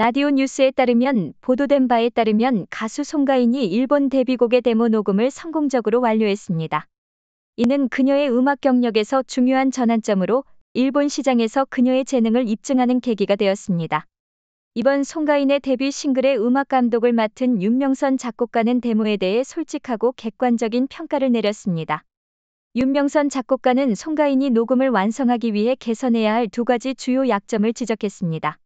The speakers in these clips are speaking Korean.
라디오 뉴스에 따르면 보도된 바에 따르면 가수 송가인이 일본 데뷔곡의 데모 녹음을 성공적으로 완료했습니다. 이는 그녀의 음악 경력에서 중요한 전환점으로 일본 시장에서 그녀의 재능을 입증하는 계기가 되었습니다. 이번 송가인의 데뷔 싱글의 음악 감독을 맡은 윤명선 작곡가는 데모에 대해 솔직하고 객관적인 평가를 내렸습니다. 윤명선 작곡가는 송가인이 녹음을 완성하기 위해 개선해야 할 두 가지 주요 약점을 지적했습니다.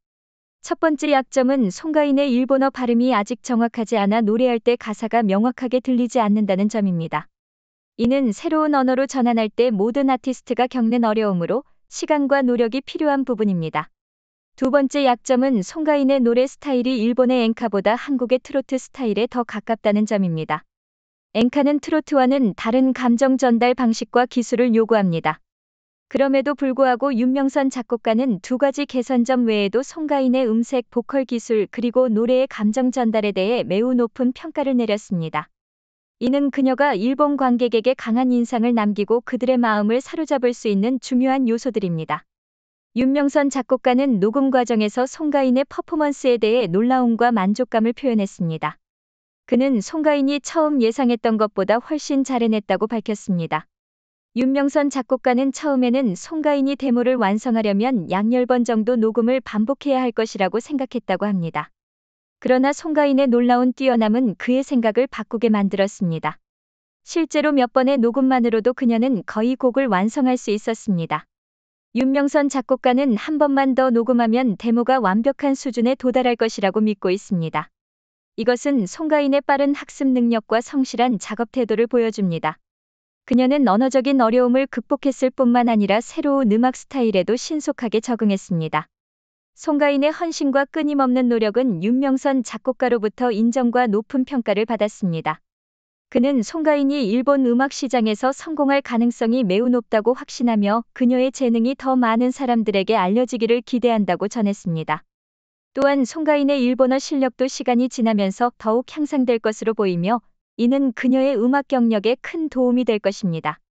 첫 번째 약점은 송가인의 일본어 발음이 아직 정확하지 않아 노래할 때 가사가 명확하게 들리지 않는다는 점입니다. 이는 새로운 언어로 전환할 때 모든 아티스트가 겪는 어려움으로 시간과 노력이 필요한 부분입니다. 두 번째 약점은 송가인의 노래 스타일이 일본의 엔카보다 한국의 트로트 스타일에 더 가깝다는 점입니다. 엔카는 트로트와는 다른 감정 전달 방식과 기술을 요구합니다. 그럼에도 불구하고 윤명선 작곡가는 두 가지 개선점 외에도 송가인의 음색, 보컬 기술 그리고 노래의 감정 전달에 대해 매우 높은 평가를 내렸습니다. 이는 그녀가 일본 관객에게 강한 인상을 남기고 그들의 마음을 사로잡을 수 있는 중요한 요소들입니다. 윤명선 작곡가는 녹음 과정에서 송가인의 퍼포먼스에 대해 놀라움과 만족감을 표현했습니다. 그는 송가인이 처음 예상했던 것보다 훨씬 잘해냈다고 밝혔습니다. 윤명선 작곡가는 처음에는 송가인이 데모를 완성하려면 양열번 정도 녹음을 반복해야 할 것이라고 생각했다고 합니다. 그러나 송가인의 놀라운 뛰어남은 그의 생각을 바꾸게 만들었습니다. 실제로 몇 번의 녹음만으로도 그녀는 거의 곡을 완성할 수 있었습니다. 윤명선 작곡가는 한 번만 더 녹음하면 데모가 완벽한 수준에 도달할 것이라고 믿고 있습니다. 이것은 송가인의 빠른 학습 능력과 성실한 작업 태도를 보여줍니다. 그녀는 언어적인 어려움을 극복했을 뿐만 아니라 새로운 음악 스타일에도 신속하게 적응했습니다. 송가인의 헌신과 끊임없는 노력은 윤명선 작곡가로부터 인정과 높은 평가를 받았습니다. 그는 송가인이 일본 음악 시장에서 성공할 가능성이 매우 높다고 확신하며 그녀의 재능이 더 많은 사람들에게 알려지기를 기대한다고 전했습니다. 또한 송가인의 일본어 실력도 시간이 지나면서 더욱 향상될 것으로 보이며 이는 그녀의 음악 경력에 큰 도움이 될 것입니다.